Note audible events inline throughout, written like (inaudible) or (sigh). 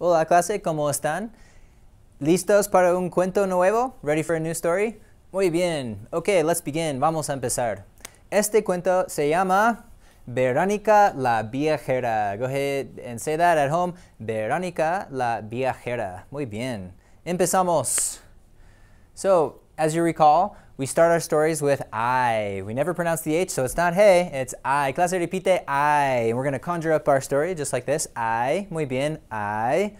Hola clase, ¿cómo están? ¿Listos para un cuento nuevo? Ready for a new story? Muy bien. Ok, let's begin. Vamos a empezar. Este cuento se llama Verónica la viajera. Go ahead and say that at home. Verónica la viajera. Muy bien. Empezamos. So, as you recall, We start our stories with I. We never pronounce the H, so it's not hey, it's I. Clase repite I. we're gonna conjure up our story just like this. I, muy bien, I.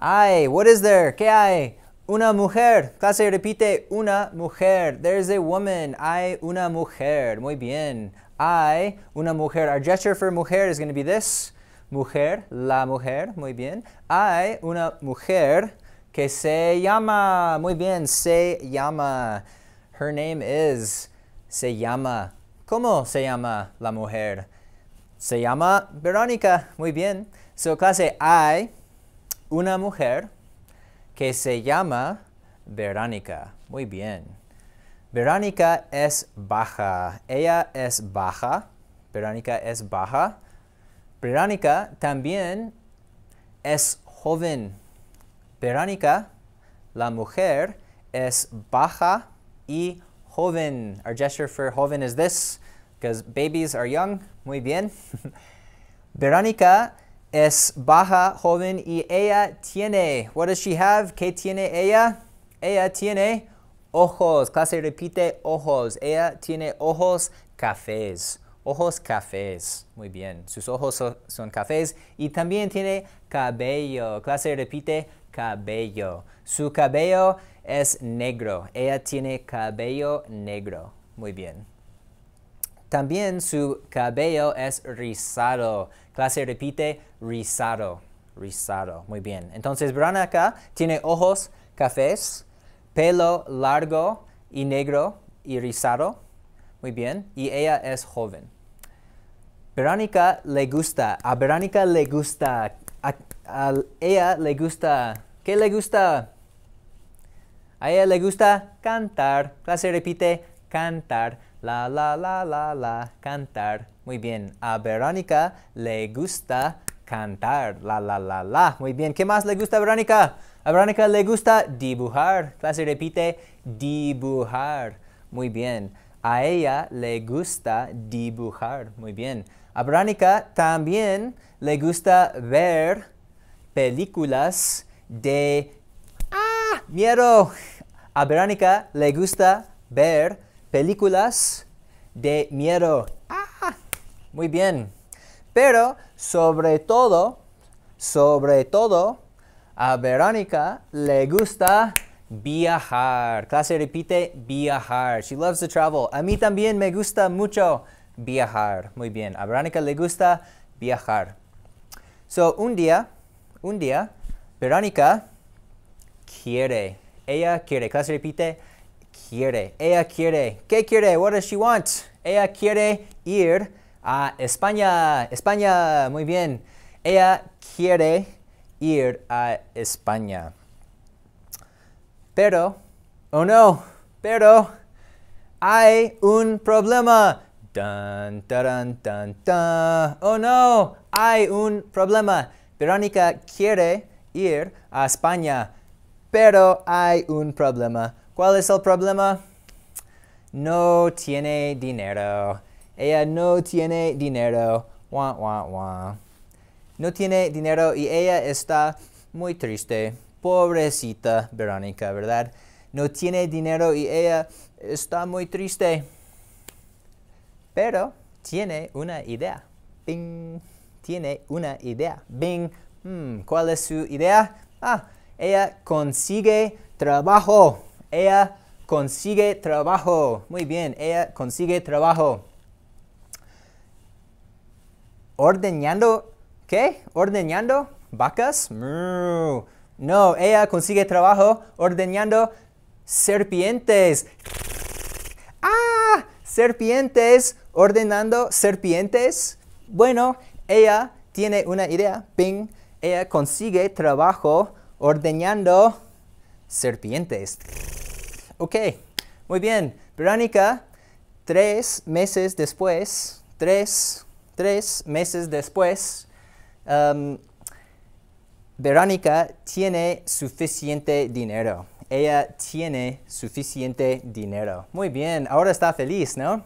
I, what is there? ¿Qué hay? Una mujer. Clase repite una mujer. There's a woman. I, una mujer. Muy bien. I, una mujer. Our gesture for mujer is gonna be this. Mujer, la mujer. Muy bien. I, una mujer que se llama. Muy bien, se llama. Her name is. Se llama. ¿Cómo se llama la mujer? Se llama Verónica. Muy bien. So, clase, hay una mujer que se llama Verónica. Muy bien. Verónica es baja. Ella es baja. Verónica es baja. Verónica también es joven. Verónica, la mujer, es baja y joven. Our gesture for joven is this, because babies are young. Muy bien. (laughs) Verónica es baja, joven, y ella tiene. What does she have? ¿Qué tiene ella? Ella tiene ojos. Clase repite ojos. Ella tiene ojos cafés. Ojos cafés. Muy bien. Sus ojos son, cafés. Y también tiene cabello. Clase repite cabello. Su cabello es negro. Ella tiene cabello negro. Muy bien. También su cabello es rizado. Clase repite rizado. Rizado. Muy bien. Entonces, Verónica tiene ojos cafés, pelo largo y negro y rizado. Muy bien. Y ella es joven. Verónica le gusta. A Verónica le gusta. a ella le gusta ¿Qué le gusta? A ella le gusta cantar. Clase repite cantar. La, la, la, la, la, cantar. Muy bien. A Verónica le gusta cantar. La, la, la, la. Muy bien. ¿Qué más le gusta a Verónica? A Verónica le gusta dibujar. Clase repite dibujar. Muy bien. A ella le gusta dibujar. Muy bien. A Verónica también le gusta ver películas de ah, miedo. A Verónica le gusta ver películas de miedo. ¡Ah! Muy bien. Pero sobre todo, sobre todo, a Verónica le gusta viajar. Clase repite viajar. She loves to travel. A mí también me gusta mucho viajar. Muy bien. A Verónica le gusta viajar. So, un día, un día, Verónica quiere. Ella quiere. Clase repite. Quiere. Ella quiere. ¿Qué quiere? What does she want? Ella quiere ir a España. España. Muy bien. Ella quiere ir a España. Pero, oh no, pero hay un problema. Oh no, hay un problema. Verónica quiere ir a España. Pero hay un problema. ¿Cuál es el problema? No tiene dinero. Ella no tiene dinero. No tiene dinero y ella está muy triste. Pobrecita Verónica, ¿verdad? No tiene dinero y ella está muy triste. Pero tiene una idea. Tiene una idea. Bing. Hmm, ¿Cuál es su idea? Ah, ella consigue trabajo. Ella consigue trabajo. Muy bien, ella consigue trabajo. Ordeñando, ¿qué? Ordeñando vacas. No, ella consigue trabajo ordeñando serpientes. Ah, serpientes, ordenando serpientes. Bueno, ella tiene una idea. Ping ella consigue trabajo ordeñando serpientes. Ok, muy bien. Verónica, tres meses después, tres, tres meses después, um, Verónica tiene suficiente dinero. Ella tiene suficiente dinero. Muy bien, ahora está feliz, ¿no?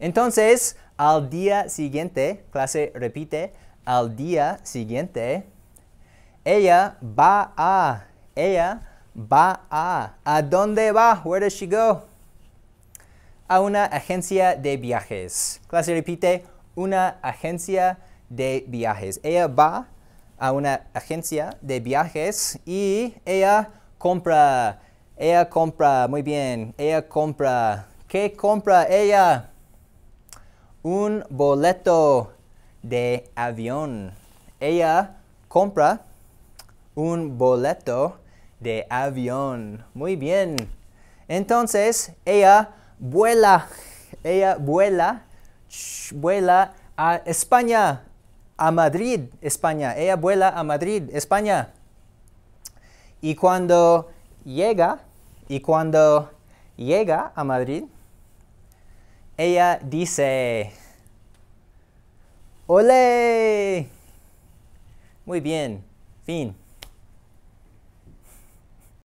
Entonces, al día siguiente, clase repite, al día siguiente, ella va a, ella va a. ¿A dónde va? Where does she go? A una agencia de viajes. Clase repite, una agencia de viajes. Ella va a una agencia de viajes y ella compra, ella compra, muy bien, ella compra. ¿Qué compra ella? Un boleto de avión. Ella compra un boleto de avión. Muy bien. Entonces, ella vuela. Ella vuela. vuela a España. A Madrid, España. Ella vuela a Madrid, España. Y cuando llega, y cuando llega a Madrid, ella dice, Hola, Muy bien, fin.